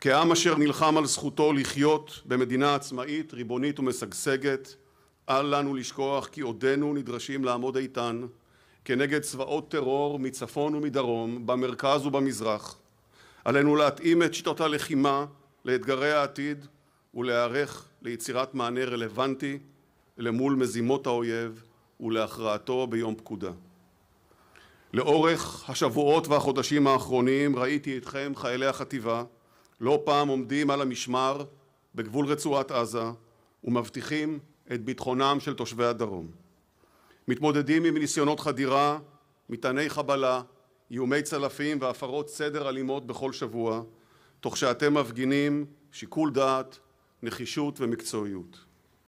כעם אשר נלחם על זכותו לחיות במדינה עצמאית, ריבונית ומשגשגת, אל לנו לשכוח כי עודנו נדרשים לעמוד איתן כנגד צבאות טרור מצפון ומדרום, במרכז ובמזרח. עלינו להתאים את שיטות הלחימה לאתגרי העתיד ולהיערך ליצירת מענה רלוונטי למול מזימות האויב ולהכרעתו ביום פקודה. לאורך השבועות והחודשים האחרונים ראיתי אתכם, חיילי החטיבה, לא פעם עומדים על המשמר בגבול רצועת עזה ומבטיחים את ביטחונם של תושבי הדרום. מתמודדים עם ניסיונות חדירה, מטעני חבלה, איומי צלפים והפרות סדר אלימות בכל שבוע, תוך שאתם מפגינים שיקול דעת, נחישות ומקצועיות.